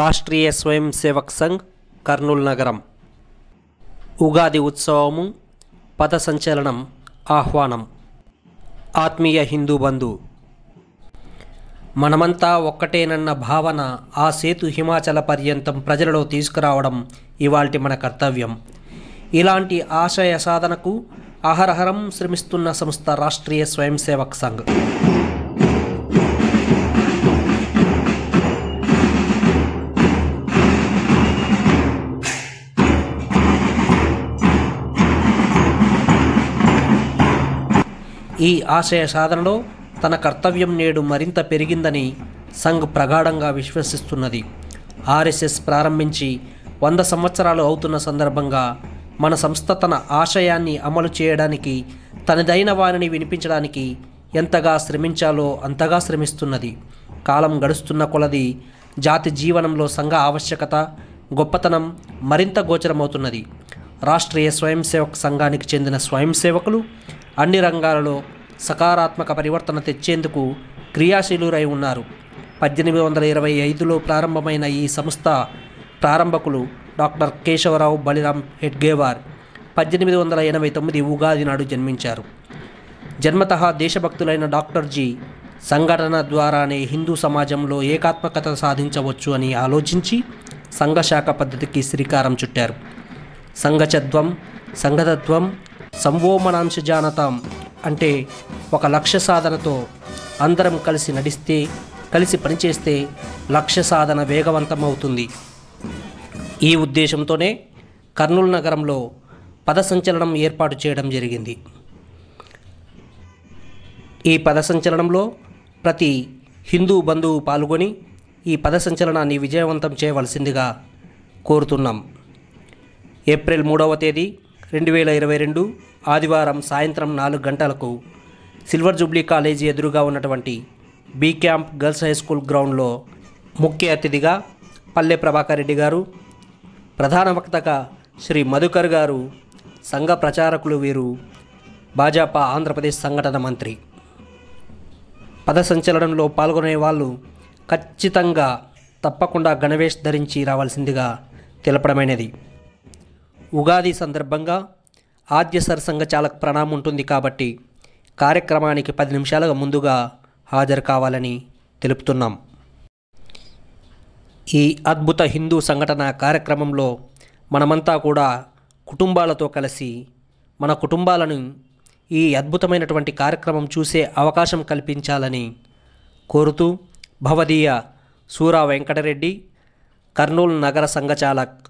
రాష్ట్రీయ స్వయం సేవక్ సంఘ్ కర్నూలు నగరం ఉగాది ఉత్సవము పద సంచలనం ఆహ్వానం ఆత్మీయ హిందూ బంధు మనమంతా ఒక్కటేనన్న భావన ఆ సేతు హిమాచల పర్యంతం ప్రజలలో తీసుకురావడం ఇవాల్టి మన కర్తవ్యం ఇలాంటి ఆశయ సాధనకు అహరహరం శ్రమిస్తున్న సంస్థ రాష్ట్రీయ స్వయం సేవక్ సంఘ్ ఈ ఆశయ సాధనలో తన కర్తవ్యం నేడు మరింత పెరిగిందని సంఘ్ ప్రగాఢంగా విశ్వసిస్తున్నది ఆర్ఎస్ఎస్ ప్రారంభించి వంద సంవత్సరాలు అవుతున్న సందర్భంగా మన సంస్థ తన ఆశయాన్ని అమలు చేయడానికి తనదైన వారిని వినిపించడానికి ఎంతగా శ్రమించాలో అంతగా శ్రమిస్తున్నది కాలం గడుస్తున్న కొలది జాతి జీవనంలో సంఘ ఆవశ్యకత గొప్పతనం మరింత గోచరమవుతున్నది రాష్ట్రీయ సేవక సంఘానికి చెందిన సేవకులు అన్ని రంగాలలో సకారాత్మక పరివర్తన తెచ్చేందుకు క్రియాశీలురై ఉన్నారు పద్దెనిమిది వందల ఇరవై ఐదులో ప్రారంభమైన ఈ సంస్థ ప్రారంభకులు డాక్టర్ కేశవరావు బలిరామ్ హెడ్గేవార్ పద్దెనిమిది వందల ఎనభై తొమ్మిది ఉగాది నాడు జన్మించారు జన్మతః దేశభక్తులైన డాక్టర్ జీ సంఘటన ద్వారానే హిందూ సమాజంలో ఏకాత్మకత సాధించవచ్చు అని ఆలోచించి సంఘశాఖ పద్ధతికి శ్రీకారం చుట్టారు సంఘచత్వం సంఘతత్వం సంవోమనాంశజానతం అంటే ఒక లక్ష్య సాధనతో అందరం కలిసి నడిస్తే కలిసి పనిచేస్తే లక్ష్య సాధన వేగవంతమవుతుంది ఈ ఉద్దేశంతోనే కర్నూలు నగరంలో పద సంచలనం ఏర్పాటు చేయడం జరిగింది ఈ పద సంచలనంలో ప్రతి హిందూ బంధువు పాల్గొని ఈ పద సంచలనాన్ని విజయవంతం చేయవలసిందిగా కోరుతున్నాం ఏప్రిల్ మూడవ తేదీ రెండు వేల ఇరవై రెండు ఆదివారం సాయంత్రం నాలుగు గంటలకు సిల్వర్ జూబ్లీ కాలేజీ ఎదురుగా ఉన్నటువంటి B camp girls high school గ్రౌండ్లో ముఖ్య అతిథిగా పల్లె ప్రభాకర్ రెడ్డి గారు ప్రధాన వక్తగా శ్రీ మధుకర్ గారు సంఘ ప్రచారకులు వీరు భాజపా ఆంధ్రప్రదేశ్ సంఘటన మంత్రి పద సంచలనంలో పాల్గొనే వాళ్ళు ఖచ్చితంగా తప్పకుండా గణవేష్ ధరించి రావాల్సిందిగా తెలపడమైనది ఉగాది సందర్భంగా ఆద్య సరసంగ చాలక ప్రణామం ఉంటుంది కాబట్టి కార్యక్రమానికి పది నిమిషాల ముందుగా హాజరు కావాలని తెలుపుతున్నాం ఈ అద్భుత హిందూ సంఘటన కార్యక్రమంలో మనమంతా కూడా కుటుంబాలతో కలిసి మన కుటుంబాలను ఈ అద్భుతమైనటువంటి కార్యక్రమం చూసే అవకాశం కల్పించాలని కోరుతూ భవదీయ సూరా వెంకటరెడ్డి కర్నూలు నగర సంఘచాలక్